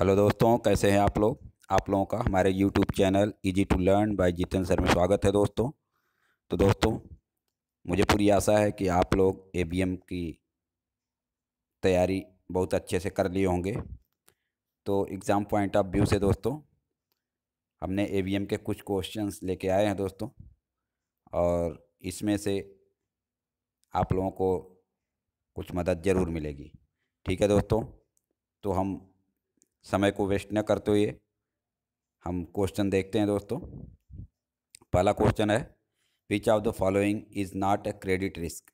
hello दोस्तों कैसे हैं आप लोग आप लोगों का हमारे YouTube channel easy to learn by Jeetan sir में स्वागत है दोस्तों तो दोस्तों मुझे पूरी आशा है कि आप लोग ए की तैयारी बहुत अच्छे से कर लिए होंगे तो एग्ज़ाम पॉइंट ऑफ व्यू से दोस्तों हमने ए के कुछ क्वेश्चंस लेके आए हैं दोस्तों और इसमें से आप लोगों को कुछ मदद ज़रूर मिलेगी ठीक है दोस्तों तो हम समय को वेस्ट न करते हुए हम क्वेश्चन देखते हैं दोस्तों पहला क्वेश्चन है which of the following is not a credit risk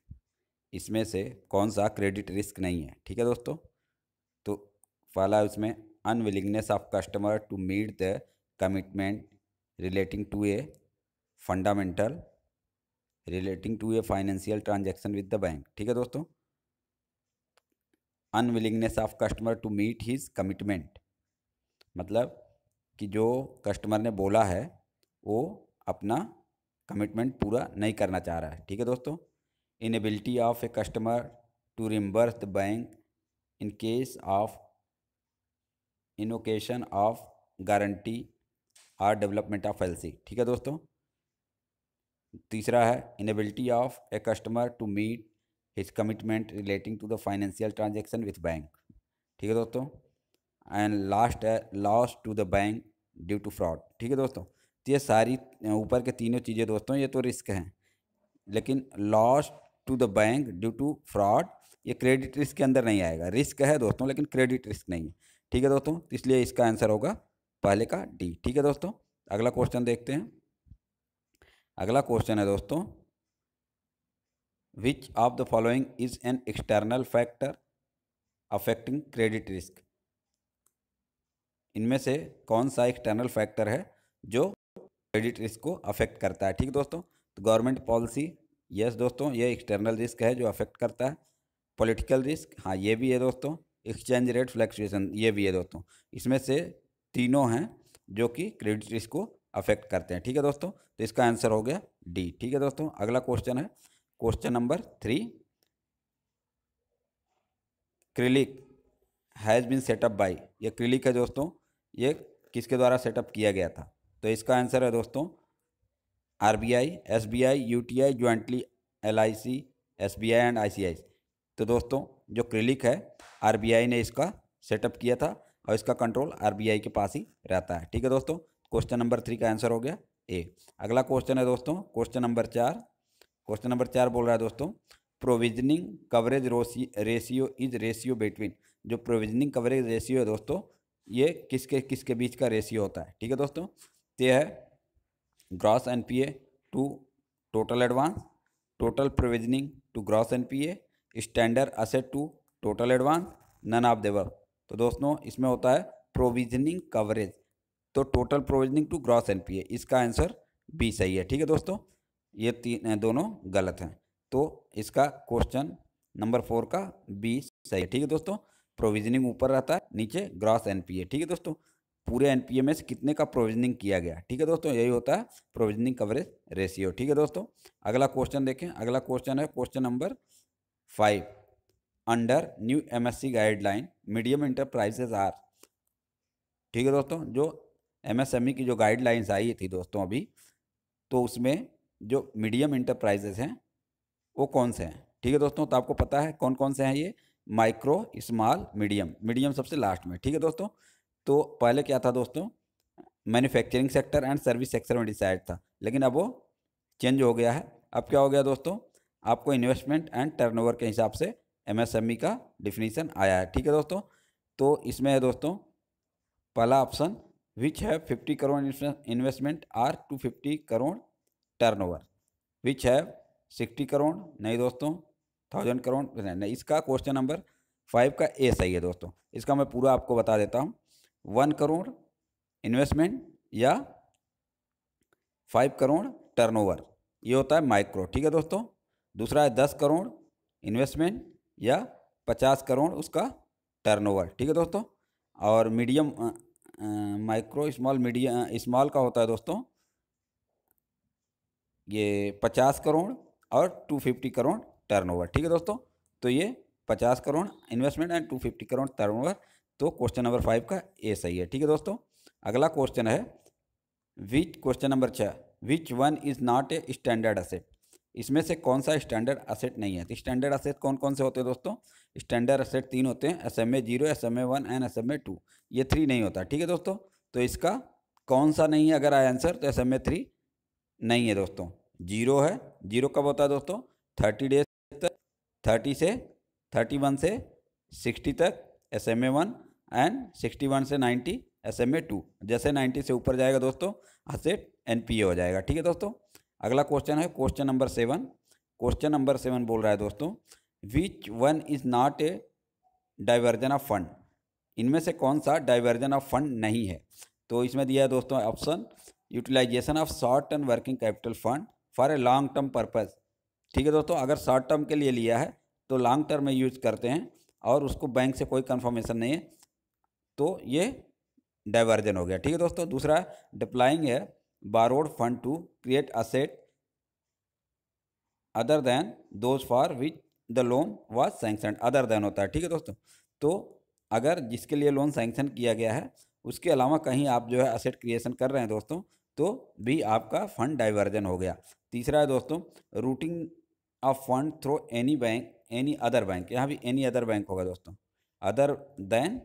इसमें से कौन सा क्रेडिट रिस्क नहीं है ठीक है दोस्तों तो पहला उसमें unwillingness of customer to meet the commitment relating to a fundamental relating to a financial transaction with the bank ठीक है दोस्तों unwillingness of customer to meet his commitment मतलब कि जो कस्टमर ने बोला है वो अपना कमिटमेंट पूरा नहीं करना चाह रहा है ठीक है दोस्तों inability of a customer to reimburse the bank in case of invocation of guarantee or development of L ठीक है दोस्तों तीसरा है inability of a customer to meet his commitment relating to the financial transaction with bank ठीक है दोस्तों and last है loss to the bank due to fraud ठीक है दोस्तों तो ये सारी uh, ऊपर के तीनों चीज़ें दोस्तों ये तो रिस्क हैं लेकिन loss to the bank due to fraud ये क्रेडिट रिस्क के अंदर नहीं आएगा रिस्क है दोस्तों लेकिन क्रेडिट रिस्क नहीं है ठीक है दोस्तों तो इसलिए इसका आंसर होगा पहले का डी ठीक है दोस्तों अगला क्वेश्चन देखते हैं अगला क्वेश्चन है दोस्तों which of the following is an external factor affecting credit risk इनमें से कौन सा एक्सटर्नल फैक्टर है जो क्रेडिट रिस्क को अफेक्ट करता है ठीक दोस्तों तो गवर्नमेंट पॉलिसी यस दोस्तों ये एक्सटर्नल रिस्क है जो अफेक्ट करता है पॉलिटिकल रिस्क हाँ ये भी है दोस्तों एक्सचेंज रेट फ्लैक्चुएसन ये भी है दोस्तों इसमें से तीनों हैं जो कि क्रेडिट रिस्क को अफेक्ट करते हैं ठीक है दोस्तों तो इसका आंसर हो गया डी ठीक है दोस्तों अगला क्वेश्चन है क्वेश्चन नंबर थ्री क्रिलिक हैज़ बीन सेटअप बाई ये क्रिलिक है दोस्तों ये किसके द्वारा सेटअप किया गया था तो इसका आंसर है दोस्तों R B I S B I U T I jointly L I C S B I and I C I तो दोस्तों जो क्रिलिक है आर बी आई ने इसका सेटअप किया था और इसका कंट्रोल आर बी आई के पास ही रहता है ठीक है दोस्तों क्वेश्चन नंबर थ्री का आंसर हो गया ए अगला क्वेश्चन है दोस्तों क्वेश्चन नंबर चार क्वेश्चन नंबर चार बोल रहा है दोस्तों provisioning coverage ratio is ratio between जो प्रोविजनिंग कवरेज रेशियो है दोस्तों ये किसके किसके बीच का रेशियो होता है ठीक है दोस्तों तो है gross N P A to total advance total provisioning to gross N P A standard asset to total advance none of them तो दोस्तों इसमें होता है प्रोविजनिंग कवरेज तो total provisioning to gross N P A इसका answer B सही है ठीक है दोस्तों ये तीन दोनों गलत हैं तो इसका क्वेश्चन नंबर फोर का बी सही है ठीक है दोस्तों प्रोविजनिंग ऊपर रहता है नीचे ग्रॉस एनपीए ठीक है दोस्तों पूरे एनपीए में से कितने का प्रोविजनिंग किया गया ठीक है दोस्तों यही होता है प्रोविजनिंग कवरेज रेशियो ठीक है दोस्तों अगला क्वेश्चन देखें अगला क्वेश्चन है question number five under new C guideline medium enterprises are ठीक है दोस्तों जो ई की जो गाइडलाइंस आई थी दोस्तों अभी तो उसमें जो मीडियम इंटरप्राइजेज हैं वो कौन से हैं ठीक है दोस्तों तो आपको पता है कौन कौन से हैं ये माइक्रो स्मॉल मीडियम मीडियम सबसे लास्ट में ठीक है दोस्तों तो पहले क्या था दोस्तों manufacturing sector and service sector में डिसाइड था लेकिन अब वो चेंज हो गया है अब क्या हो गया दोस्तों आपको इन्वेस्टमेंट एंड टर्नओवर के हिसाब से एमएसएमई का डिफिनीसन आया है ठीक है दोस्तों तो इसमें है दोस्तों पहला ऑप्शन विच है fifty crore investment or two fifty crore turnover which have sixty crore नहीं दोस्तों थाउजेंड करोड़ नहीं इसका क्वेश्चन नंबर फाइव का ए सही है दोस्तों इसका मैं पूरा आपको बता देता हूँ वन करोड़ इन्वेस्टमेंट या फाइव करोड़ टर्नओवर ये होता है माइक्रो ठीक है दोस्तों दूसरा है दस करोड़ इन्वेस्टमेंट या पचास करोड़ उसका टर्नओवर ठीक है दोस्तों और medium micro small medium small का होता है दोस्तों ये पचास करोड़ और टू फिफ्टी करोड़ टर्नओवर ठीक है दोस्तों तो ये पचास crore investment and two fifty crore turnover तो क्वेश्चन नंबर फाइव का ए सही है ठीक है दोस्तों अगला क्वेश्चन है विच क्वेश्चन नंबर छः which one is not a standard asset इसमें से कौन सा स्टैंडर्ड असेट नहीं है तो स्टैंडर्ड असेट कौन कौन से होते हैं दोस्तों स्टैंडर्ड असेट तीन होते हैं S M A zero S M A one and S M A two ये थ्री नहीं होता ठीक है दोस्तों तो इसका कौन सा नहीं है अगर आए आंसर तो एस एम ए थ्री नहीं है दोस्तों जीरो है जीरो कब होता है दोस्तों थर्टी डेज तक थर्टी से थर्टी वन से सिक्सटी तक S M A one and sixty one से ninety S M A two जैसे नाइन्टी से ऊपर जाएगा दोस्तों असेट एन पी ए हो जाएगा ठीक है दोस्तों अगला क्वेश्चन है question number seven question number seven बोल रहा है दोस्तों which one is not a diversion of fund इनमें से कौन सा डाइवर्जन ऑफ फंड नहीं है तो इसमें दिया है दोस्तों option utilisation of short term working capital fund for a long term purpose ठीक है दोस्तों अगर शॉर्ट टर्म के लिए लिया है तो लॉन्ग टर्म में यूज करते हैं और उसको बैंक से कोई कन्फर्मेशन नहीं है तो ये डाइवर्जन हो गया ठीक है दोस्तों दूसरा डिप्लाइंग है borrowed fund to create asset other than those for which the loan was sanction other than होता है ठीक है दोस्तों तो अगर जिसके लिए लोन सेंक्शन किया गया है उसके अलावा कहीं आप जो है असेट क्रिएशन कर रहे हैं दोस्तों तो भी आपका फंड डाइवर्जन हो गया तीसरा है दोस्तों routing of fund through any bank any other bank यहाँ भी एनी अदर बैंक होगा दोस्तों अदर देन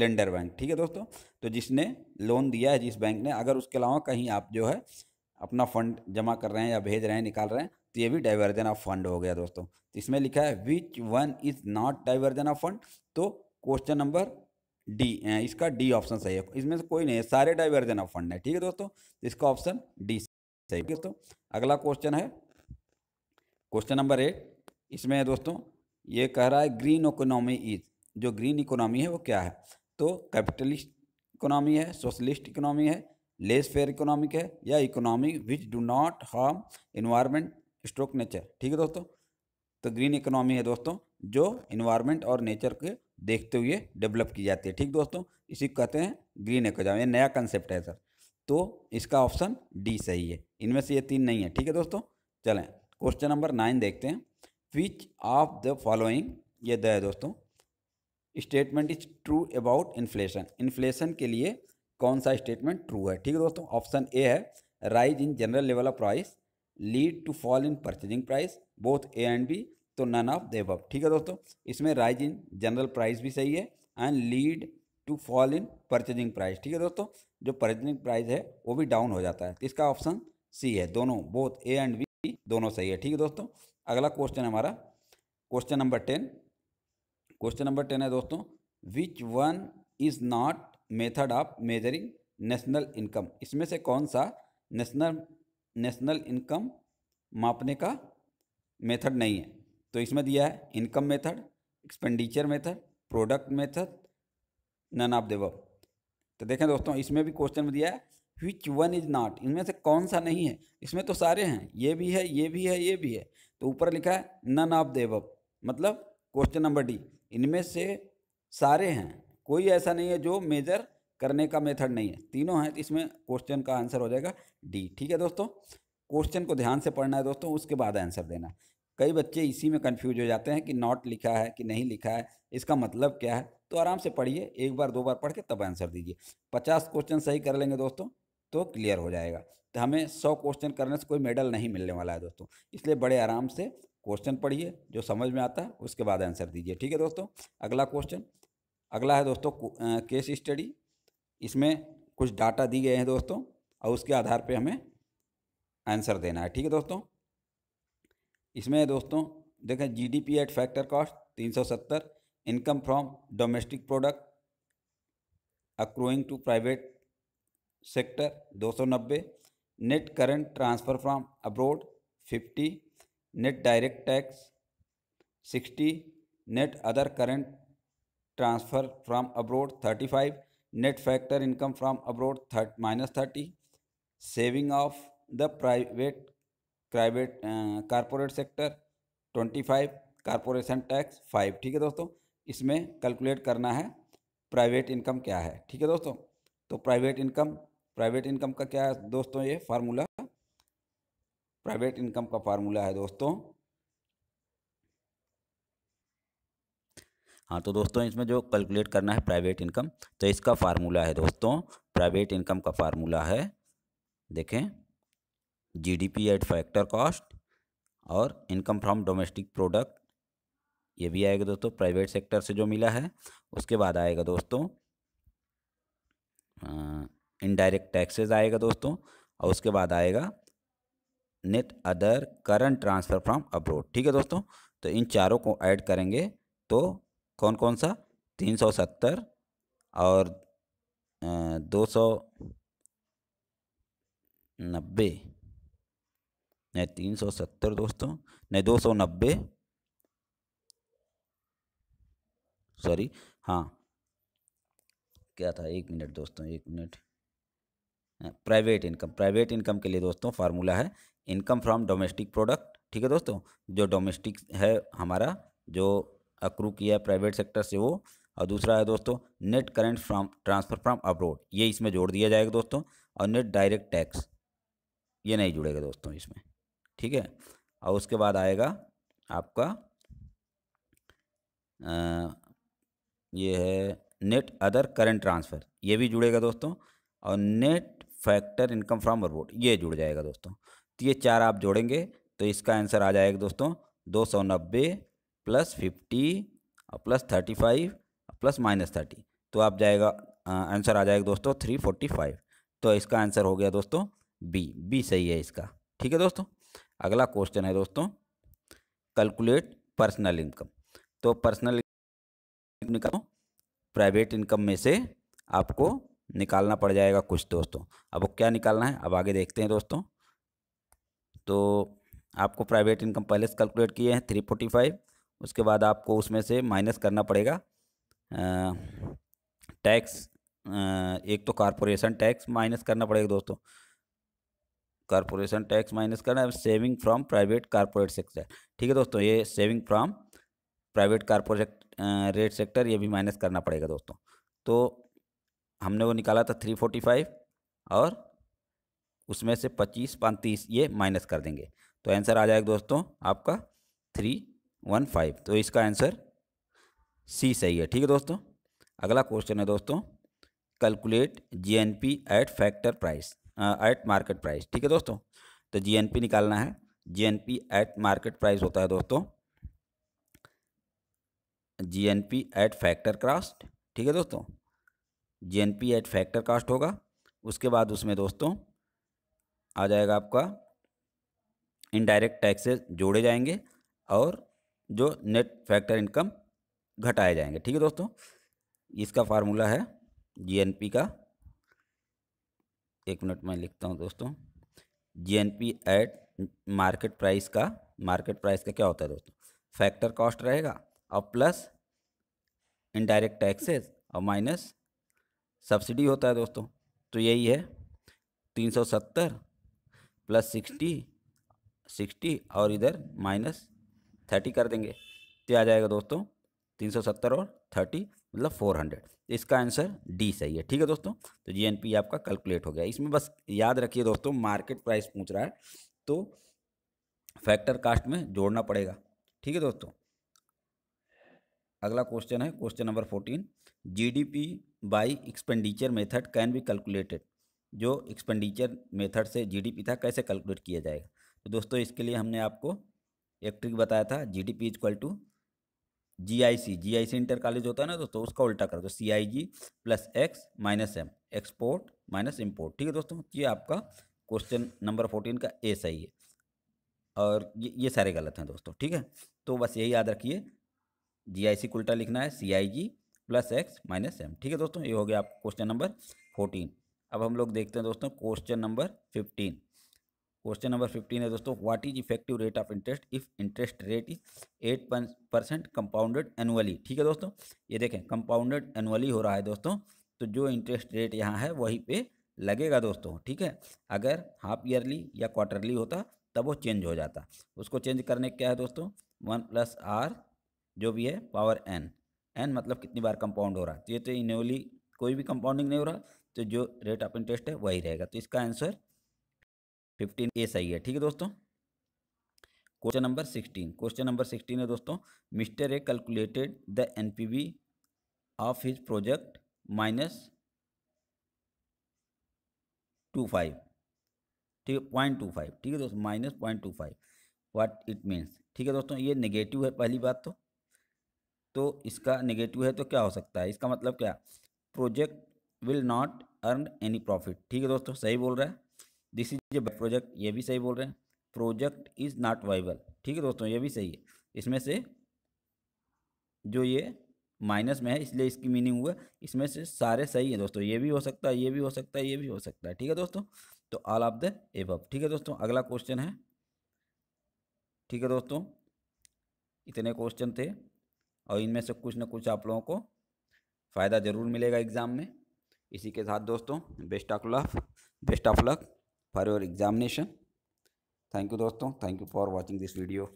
लेंडर बैंक ठीक है दोस्तों तो जिसने लोन दिया है जिस बैंक ने अगर उसके अलावा कहीं आप जो है अपना फंड जमा कर रहे हैं या भेज रहे हैं निकाल रहे हैं तो ये भी डाइवर्जन ऑफ फंड हो गया दोस्तों इसमें लिखा है which one is not diversion of fund तो क्वेश्चन नंबर डी इसका डी ऑप्शन सही है इसमें से कोई नहीं है सारे डाइवर्जन ऑफ फंड है ठीक है दोस्तों इसका ऑप्शन डी सही है दोस्तों अगला क्वेश्चन है क्वेश्चन नंबर एट इसमें दोस्तों ये कह रहा है ग्रीन इकोनॉमी इज जो ग्रीन इकोनॉमी है वो क्या है तो कैपिटलिस्ट इकोनॉमी है सोशलिस्ट इकोनॉमी है लेस फेयर इकोनॉमिक है या economy which do not harm environment stroke nature ठीक है दोस्तों तो ग्रीन इकोनॉमी है दोस्तों जो इन्वायरमेंट और नेचर के देखते हुए डेवलप की जाती है ठीक दोस्तों इसी को कहते हैं ग्रीन एकोजाम ये नया कंसेप्ट है सर तो इसका ऑप्शन डी सही है इनमें से ये तीन नहीं है ठीक है दोस्तों चलें क्वेश्चन नंबर नाइन देखते हैं विच ऑफ द फॉलोइंग ये द है दोस्तों statement is true about inflation inflation के लिए कौन सा स्टेटमेंट ट्रू है ठीक है दोस्तों ऑप्शन ए है rise in general level of price lead to fall in purchasing price both A and B तो नन ऑफ देव ठीक है दोस्तों इसमें राइज इन जनरल प्राइस भी सही है and lead to fall in purchasing price ठीक है दोस्तों जो परचेजिंग प्राइस है वो भी डाउन हो जाता है तो इसका ऑप्शन सी है दोनों बोथ ए एंड बी दोनों सही है ठीक है दोस्तों अगला क्वेश्चन हमारा question number ten question number ten है दोस्तों which one is not method of measuring national income इसमें से कौन सा नेशनल नेशनल इनकम मापने का मेथड नहीं है तो इसमें दिया है income method expenditure method product method none of them तो देखें दोस्तों इसमें भी क्वेश्चन में दिया है विच वन इज नॉट इनमें से कौन सा नहीं है इसमें तो सारे हैं ये भी है ये भी है ये भी है तो ऊपर लिखा है नन ऑफ देव मतलब क्वेश्चन नंबर डी इनमें से सारे हैं कोई ऐसा नहीं है जो मेजर करने का मेथड नहीं है तीनों हैं तो इसमें क्वेश्चन का आंसर हो जाएगा डी ठीक है दोस्तों क्वेश्चन को ध्यान से पढ़ना है दोस्तों उसके बाद आंसर देना कई बच्चे इसी में कन्फ्यूज हो जाते हैं कि नॉट लिखा है कि नहीं लिखा है इसका मतलब क्या है तो आराम से पढ़िए एक बार दो बार पढ़ के तब आंसर दीजिए पचास क्वेश्चन सही कर लेंगे दोस्तों तो क्लियर हो जाएगा तो हमें सौ क्वेश्चन करने से कोई मेडल नहीं मिलने वाला है दोस्तों इसलिए बड़े आराम से क्वेश्चन पढ़िए जो समझ में आता है उसके बाद आंसर दीजिए ठीक है दोस्तों अगला क्वेश्चन अगला है दोस्तों केस स्टडी इसमें कुछ डाटा दी गए हैं दोस्तों और उसके आधार पर हमें आंसर देना है ठीक है दोस्तों इसमें दोस्तों देखें GDP at factor cost 370 income from domestic product accruing to private sector 290 net current transfer from abroad 50 net direct tax 60 net other current transfer from abroad 35 net factor income from abroad minus thirty saving of the private private corporate sector twenty five corporation tax five ठीक है दोस्तों इसमें calculate करना है private income क्या है ठीक है दोस्तों तो प्राइवेट इनकम प्राइवेट इनकम का क्या है दोस्तों ये फार्मूला प्राइवेट इनकम का फार्मूला है दोस्तों हाँ तो दोस्तों इसमें जो कैलकुलेट करना है प्राइवेट इनकम तो इसका फार्मूला है दोस्तों प्राइवेट इनकम का फार्मूला है देखें जीडीपी एट फैक्टर कॉस्ट और इनकम फ्रॉम डोमेस्टिक प्रोडक्ट ये भी आएगा दोस्तों प्राइवेट सेक्टर से जो मिला है उसके बाद आएगा दोस्तों इनडायरेक्ट टैक्सेस आएगा दोस्तों और उसके बाद आएगा net other current transfer from abroad ठीक है दोस्तों तो इन चारों को ऐड करेंगे तो कौन कौन सा तीन सौ सत्तर और दो सौ नब्बे नहीं तीन सौ सत्तर दोस्तों नहीं दो सौ नब्बे सॉरी हाँ क्या था एक मिनट दोस्तों एक minute private income private income के लिए दोस्तों फार्मूला है इनकम फ्रॉम डोमेस्टिक प्रोडक्ट ठीक है दोस्तों जो डोमेस्टिक है हमारा जो अक्रू किया है प्राइवेट सेक्टर से वो और दूसरा है दोस्तों net current from transfer from abroad ये इसमें जोड़ दिया जाएगा दोस्तों और नेट डायरेक्ट टैक्स ये नहीं जुड़ेगा दोस्तों इसमें ठीक है और उसके बाद आएगा आपका आ, ये है नेट अदर करंट ट्रांसफ़र ये भी जुड़ेगा दोस्तों और net factor income from road ये जुड़ जाएगा दोस्तों तो ये चार आप जोड़ेंगे तो इसका आंसर आ जाएगा दोस्तों दो सौ नब्बे प्लस फिफ्टी और plus thirty five plus minus thirty तो आप जाएगा आंसर आ जाएगा दोस्तों थ्री फोर्टी फाइव तो इसका आंसर हो गया दोस्तों बी बी सही है इसका ठीक है दोस्तों अगला क्वेश्चन है दोस्तों कैलकुलेट पर्सनल इनकम तो पर्सनल निकालो प्राइवेट इनकम में से आपको निकालना पड़ जाएगा कुछ दोस्तों अब क्या निकालना है अब आगे देखते हैं दोस्तों तो आपको प्राइवेट इनकम पहले से कैलकुलेट किए हैं थ्री फोर्टी फाइव उसके बाद आपको उसमें से माइनस करना पड़ेगा टैक्स एक तो कॉरपोरेशन टैक्स माइनस करना पड़ेगा दोस्तों कारपोरेशन टैक्स माइनस करना है saving from private corporate sector ठीक है दोस्तों ये saving from private corporate rate sector ये भी माइनस करना पड़ेगा दोस्तों तो हमने वो निकाला था थ्री फोर्टी फाइव और उसमें से पच्चीस पैंतीस ये माइनस कर देंगे तो आंसर आ जाएगा दोस्तों आपका थ्री वन फाइव तो इसका आंसर सी सही है ठीक है दोस्तों अगला क्वेश्चन है दोस्तों calculate GNP at factor price at market price ठीक है दोस्तों तो जीएनपी निकालना है जीएनपी एट मार्केट प्राइस होता है दोस्तों जीएनपी एट फैक्टर कास्ट ठीक है दोस्तों जीएनपी एट फैक्टर कास्ट होगा उसके बाद उसमें दोस्तों आ जाएगा आपका इनडायरेक्ट टैक्सेस जोड़े जाएंगे और जो नेट फैक्टर इनकम घटाए जाएंगे ठीक है दोस्तों इसका फार्मूला है जीएनपी का एक मिनट में लिखता हूँ दोस्तों G N P at market price का मार्केट प्राइस का क्या होता है दोस्तों फैक्टर कॉस्ट रहेगा और प्लस इनडायरेक्ट टैक्सेस और माइनस सब्सिडी होता है दोस्तों तो यही है तीन सौ सत्तर प्लस सिक्सटी सिक्सटी और इधर माइनस थर्टी कर देंगे तो आ जाएगा दोस्तों तीन सौ सत्तर और थर्टी मतलब फोर हंड्रेड तो इसका आंसर डी सही है ठीक है दोस्तों तो जीएनपी आपका कैलकुलेट हो गया इसमें बस याद रखिए दोस्तों मार्केट प्राइस पूछ रहा है तो फैक्टर कास्ट में जोड़ना पड़ेगा ठीक है दोस्तों अगला क्वेश्चन है question number fourteen GDP by expenditure method can be calculated जो एक्सपेंडिचर मेथड से जीडीपी था कैसे कैलकुलेट किया जाएगा तो दोस्तों इसके लिए हमने आपको एक ट्रिक बताया था G D P is equal to G I C G I C inter college होता है ना दोस्तों उसका उल्टा कर दो C I G plus X minus M export minus import ठीक है दोस्तों ये आपका क्वेश्चन नंबर फोर्टीन का ए सही है और ये ये सारे गलत हैं दोस्तों ठीक है तो बस यही याद रखिए जी आई सी उल्टा लिखना है C I G plus X minus M ठीक है दोस्तों ये हो गया आप क्वेश्चन नंबर फोर्टीन अब हम लोग देखते हैं दोस्तों question number fifteen question number fifteen है दोस्तों what is effective rate of interest if interest rate is eight percent compounded annually ठीक है दोस्तों ये देखें कंपाउंडेड एनुअली हो रहा है दोस्तों तो जो इंटरेस्ट रेट यहाँ है वही पे लगेगा दोस्तों ठीक है अगर हाफ ईयरली या क्वार्टरली होता तब वो चेंज हो जाता उसको चेंज करने क्या है दोस्तों वन प्लस आर जो भी है पावर एन एन मतलब कितनी बार कंपाउंड हो रहा है तो ये तो इनुअली कोई भी कंपाउंडिंग नहीं हो रहा तो जो रेट ऑफ इंटरेस्ट है वही रहेगा तो इसका आंसर फिफ्टीन ए सही है ठीक है दोस्तों question number sixteen question number sixteen है दोस्तों mister A calculated the NPV of his project minus two five ठीक है पॉइंट टू फाइव ठीक है दोस्तों minus point two five what it means ठीक है दोस्तों ये नेगेटिव है पहली बात तो तो इसका नेगेटिव है तो क्या हो सकता है इसका मतलब क्या project will not earn any profit ठीक है दोस्तों सही बोल रहा है दिस इज ए प्रोजेक्ट ये भी सही बोल रहे हैं प्रोजेक्ट इज नॉट वाइबल ठीक है दोस्तों ये भी सही है इसमें से जो ये माइनस में है इसलिए इसकी मीनिंग हुआ इसमें से सारे सही है दोस्तों ये भी हो सकता है ये भी हो सकता है ये भी हो सकता है ठीक है दोस्तों तो ऑल ऑफ द एबव ठीक है दोस्तों अगला क्वेश्चन है ठीक है दोस्तों इतने क्वेश्चन थे और इनमें से कुछ ना कुछ आप लोगों को फ़ायदा ज़रूर मिलेगा एग्ज़ाम में इसी के साथ दोस्तों best of luck best of luck for your examination thank you दोस्तों thank you for watching this video